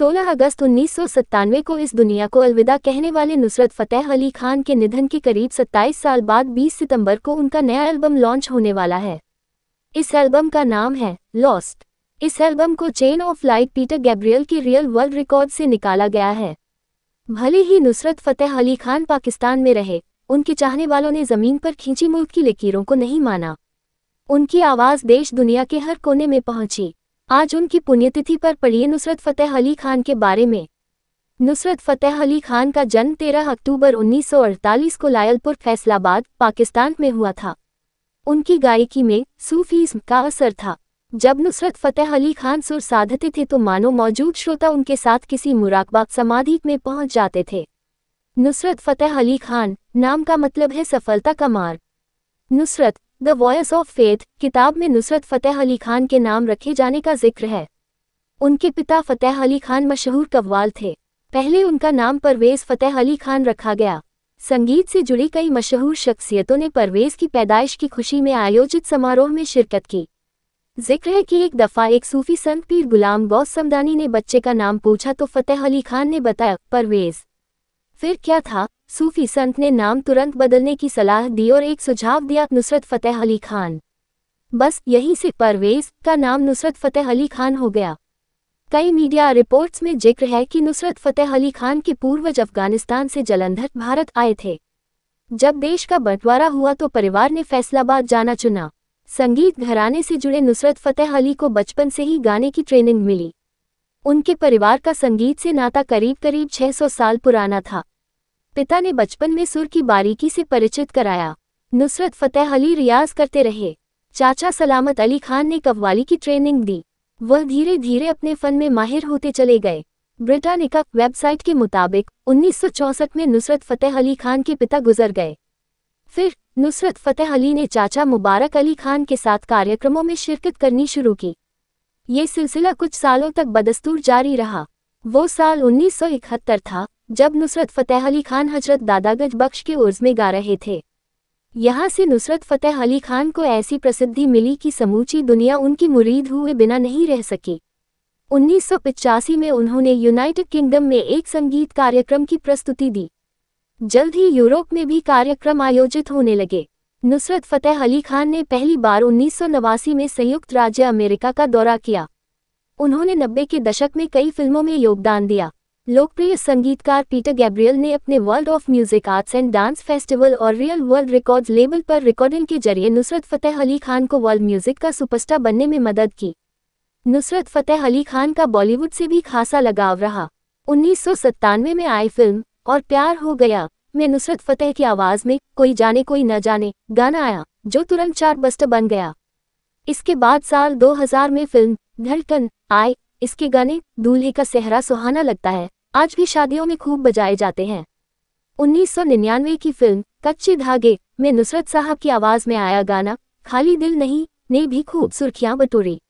16 अगस्त उन्नीस को इस दुनिया को अलविदा कहने वाले नुसरत फतेह अली खान के निधन के करीब 27 साल बाद 20 सितंबर को उनका नया एल्बम लॉन्च होने वाला है इस एल्बम का नाम है लॉस्ट इस एल्बम को chain of light Peter Gabriel की रियल वर्ल्ड रिकॉर्ड से निकाला गया है भले ही नुसरत फतेह अली खान पाकिस्तान में रहे उनके चाहने वालों ने ज़मीन पर खींची मुल्क की लकीरों को नहीं माना उनकी आवाज़ देश दुनिया के हर कोने में पहुंची आज उनकी पुण्यतिथि पर पढ़िए नुसरत फ़तेह अली खान के बारे में नुसरत फ़तेह अली खान का जन्म 13 अक्टूबर 1948 को लायलपुर फैसलाबाद पाकिस्तान में हुआ था उनकी गायकी में सूफीज्म का असर था जब नुसरत फ़तेह अली खान सुर साधते थे तो मानो मौजूद श्रोता उनके साथ किसी मुराकबा समाधि में पहुंच जाते थे नुसरत फ़तेह अली खान नाम का मतलब है सफलता का मार्ग Nusrat the voice of faith किताब में नुसरत फ़तेह अली खान के नाम रखे जाने का जिक्र है उनके पिता फ़तेह अली खान मशहूर कव्वाल थे पहले उनका नाम परवेज़ फ़तेह अली खान रखा गया संगीत से जुड़ी कई मशहूर शख्सियतों ने परवेज़ की पैदाइश की खुशी में आयोजित समारोह में शिरकत की जिक्र है कि एक दफ़ा एक सूफी संत पीर गुलाम गौस समदानी ने बच्चे का नाम पूछा तो फ़तेह अली खान ने बताया परवेज़ फिर क्या था सूफी संत ने नाम तुरंत बदलने की सलाह दी और एक सुझाव दिया नुसरत फ़तेह अली खान बस यही से परवेज का नाम नुसरत फ़तेह अली खान हो गया कई मीडिया रिपोर्ट्स में जिक्र है कि नुसरत फ़तेह अली खान के पूर्वज अफगानिस्तान से जलंधर भारत आए थे जब देश का बंटवारा हुआ तो परिवार ने फैसलाबाद जाना चुना संगीत घराने से जुड़े नुसरत फ़तेह अली को बचपन से ही गाने की ट्रेनिंग मिली उनके परिवार का संगीत से नाता करीब करीब 600 साल पुराना था पिता ने बचपन में सुर की बारीकी से परिचित कराया नुसरत फतेह अली रियाज करते रहे चाचा सलामत अली खान ने कव्वाली की ट्रेनिंग दी वह धीरे धीरे अपने फन में माहिर होते चले गए ब्रिटानिका वेबसाइट के मुताबिक 1964 में नुसरत फतेह अली खान के पिता गुजर गए फिर नुसरत फतेह अली ने चाचा मुबारक अली खान के साथ कार्यक्रमों में शिरकत करनी शुरू की ये सिलसिला कुछ सालों तक बदस्तूर जारी रहा वो साल 1971 था जब नुसरत फ़तेह अली खान हजरत दादागज बख्श के उर्ज में गा रहे थे यहाँ से नुसरत फ़तेह अली खान को ऐसी प्रसिद्धि मिली कि समूची दुनिया उनकी मुरीद हुए बिना नहीं रह सकी पिचासी में उन्होंने यूनाइटेड किंगडम में एक संगीत कार्यक्रम की प्रस्तुति दी जल्द ही यूरोप में भी कार्यक्रम आयोजित होने लगे नुसरत फ़तेह अली खान ने पहली बार उन्नीस में संयुक्त राज्य अमेरिका का दौरा किया उन्होंने नब्बे के दशक में कई फिल्मों में योगदान दिया लोकप्रिय संगीतकार पीटर गैब्रियल ने अपने world of music arts and dance festival और रियल वर्ल्ड रिकॉर्ड्स लेबल पर रिकॉर्डिंग के जरिए नुसरत फतेह अली खान को वर्ल्ड म्यूजिक का सुपरस्टार बनने में मदद की नुसरत फतेह अली खान का बॉलीवुड से भी खासा लगाव रहा उन्नीस में आई फिल्म और प्यार हो गया में नुसरत फतेह की आवाज़ में कोई जाने कोई न जाने गाना आया जो तुरंत चार बस्ट बन गया इसके बाद साल 2000 में फिल्म धड़कन आए इसके गाने दूल्हे का सेहरा सुहाना लगता है आज भी शादियों में खूब बजाए जाते हैं उन्नीस की फिल्म कच्चे धागे में नुसरत साहब की आवाज़ में आया गाना खाली दिल नहीं ने भी खूब सुर्खियां बटोरी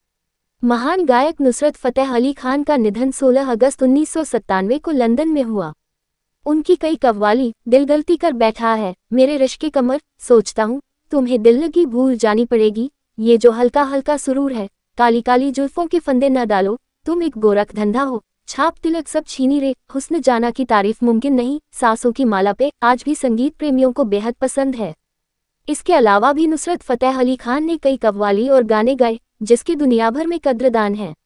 महान गायक नुसरत फतेह अली खान का निधन 16 अगस्त उन्नीस को लंदन में हुआ उनकी कई कव्वाली दिल गलती कर बैठा है मेरे रिश्के कमर सोचता हूँ तुम्हें दिल की भूल जानी पड़ेगी ये जो हल्का हल्का सुरूर है काली काली जुल्फों के फंदे न डालो तुम एक गोरख धंधा हो छाप तिलक सब छीनी रे हुस्न जाना की तारीफ मुमकिन नहीं सासों की माला पे आज भी संगीत प्रेमियों को बेहद पसंद है इसके अलावा भी नुसरत फतेह अली खान ने कई कव्वाली और गाने गाए जिसकी दुनिया भर में कद्रदान है